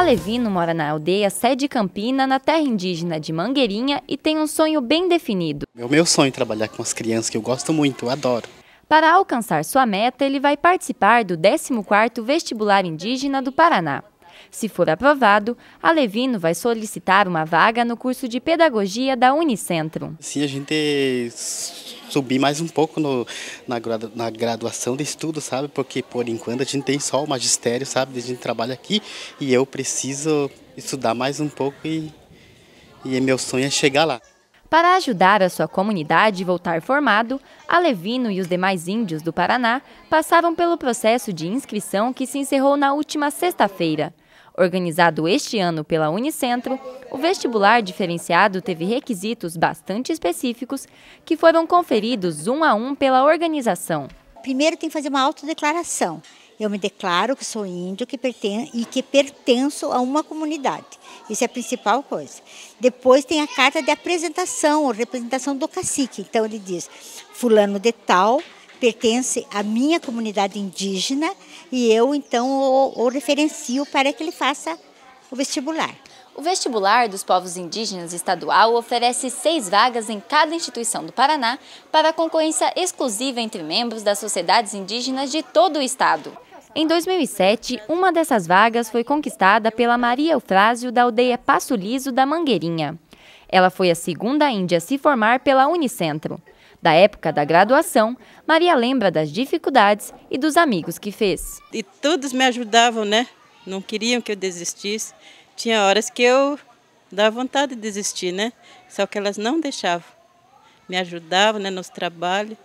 Alevino Levino mora na aldeia Sede Campina, na terra indígena de Mangueirinha e tem um sonho bem definido. É o meu sonho é trabalhar com as crianças, que eu gosto muito, eu adoro. Para alcançar sua meta, ele vai participar do 14º Vestibular Indígena do Paraná. Se for aprovado, Alevino vai solicitar uma vaga no curso de Pedagogia da Unicentro. Sim, a gente subir mais um pouco no, na, gradu, na graduação de estudo, sabe? Porque por enquanto a gente tem só o magistério, sabe? A gente trabalha aqui e eu preciso estudar mais um pouco e, e meu sonho é chegar lá. Para ajudar a sua comunidade voltar formado, Alevino e os demais índios do Paraná passaram pelo processo de inscrição que se encerrou na última sexta-feira. Organizado este ano pela Unicentro, o vestibular diferenciado teve requisitos bastante específicos que foram conferidos um a um pela organização. Primeiro tem que fazer uma autodeclaração. Eu me declaro que sou índio que pertenço, e que pertenço a uma comunidade. Isso é a principal coisa. Depois tem a carta de apresentação, ou representação do cacique. Então ele diz, fulano de tal pertence à minha comunidade indígena e eu então o, o referencio para que ele faça o vestibular. O vestibular dos povos indígenas estadual oferece seis vagas em cada instituição do Paraná para concorrência exclusiva entre membros das sociedades indígenas de todo o estado. Em 2007, uma dessas vagas foi conquistada pela Maria Eufrásio da aldeia Passo Liso da Mangueirinha. Ela foi a segunda índia a se formar pela Unicentro. Da época da graduação, Maria lembra das dificuldades e dos amigos que fez. E todos me ajudavam, né? Não queriam que eu desistisse. Tinha horas que eu dava vontade de desistir, né? Só que elas não deixavam. Me ajudavam, né, nos trabalhos.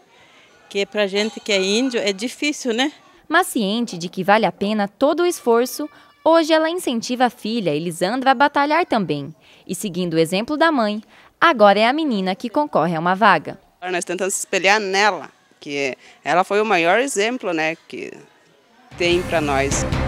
Que pra gente que é índio é difícil, né? Mas ciente de que vale a pena todo o esforço, hoje ela incentiva a filha Elisandra a batalhar também. E seguindo o exemplo da mãe, agora é a menina que concorre a uma vaga. Nós tentamos espelhar nela, que ela foi o maior exemplo né, que tem para nós.